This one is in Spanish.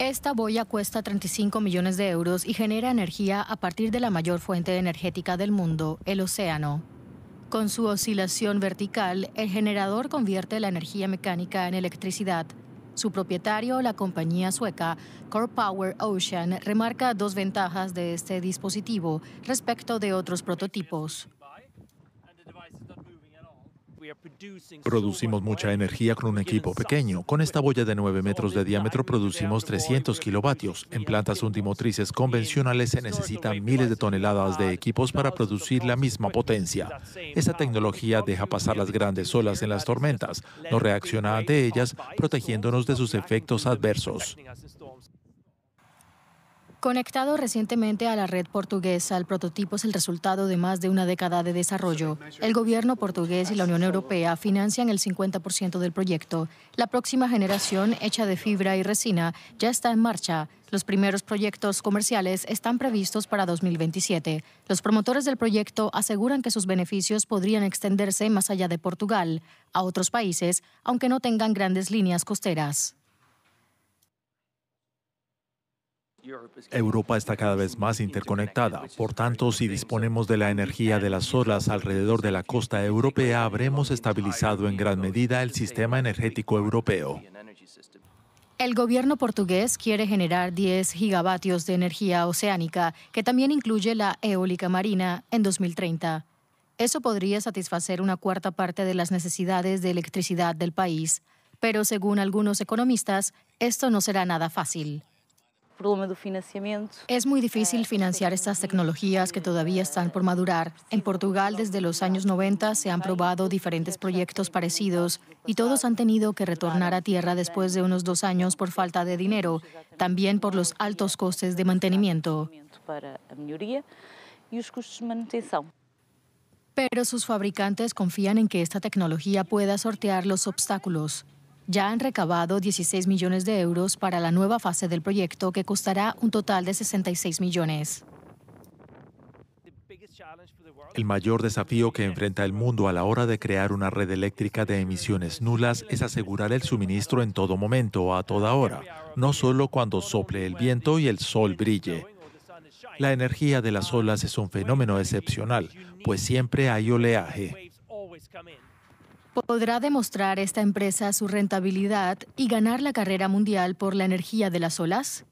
Esta boya cuesta 35 millones de euros y genera energía a partir de la mayor fuente energética del mundo, el océano. Con su oscilación vertical, el generador convierte la energía mecánica en electricidad. Su propietario, la compañía sueca Core Power Ocean, remarca dos ventajas de este dispositivo respecto de otros prototipos. Producimos mucha energía con un equipo pequeño. Con esta boya de 9 metros de diámetro producimos 300 kilovatios. En plantas ultimotrices convencionales se necesitan miles de toneladas de equipos para producir la misma potencia. Esta tecnología deja pasar las grandes olas en las tormentas, no reacciona ante ellas, protegiéndonos de sus efectos adversos. Conectado recientemente a la red portuguesa, el prototipo es el resultado de más de una década de desarrollo. El gobierno portugués y la Unión Europea financian el 50% del proyecto. La próxima generación, hecha de fibra y resina, ya está en marcha. Los primeros proyectos comerciales están previstos para 2027. Los promotores del proyecto aseguran que sus beneficios podrían extenderse más allá de Portugal, a otros países, aunque no tengan grandes líneas costeras. Europa está cada vez más interconectada, por tanto, si disponemos de la energía de las olas alrededor de la costa europea, habremos estabilizado en gran medida el sistema energético europeo. El gobierno portugués quiere generar 10 gigavatios de energía oceánica, que también incluye la eólica marina, en 2030. Eso podría satisfacer una cuarta parte de las necesidades de electricidad del país, pero según algunos economistas, esto no será nada fácil. Es muy difícil eh, financiar estas tecnologías que todavía están por madurar. En Portugal desde los años 90 se han probado diferentes proyectos parecidos y todos han tenido que retornar a tierra después de unos dos años por falta de dinero, también por los altos costes de mantenimiento. E Pero sus fabricantes confían en que esta tecnología pueda sortear los obstáculos ya han recabado 16 millones de euros para la nueva fase del proyecto que costará un total de 66 millones. El mayor desafío que enfrenta el mundo a la hora de crear una red eléctrica de emisiones nulas es asegurar el suministro en todo momento, a toda hora, no solo cuando sople el viento y el sol brille. La energía de las olas es un fenómeno excepcional, pues siempre hay oleaje podrá demostrar esta empresa su rentabilidad y ganar la carrera mundial por la energía de las olas?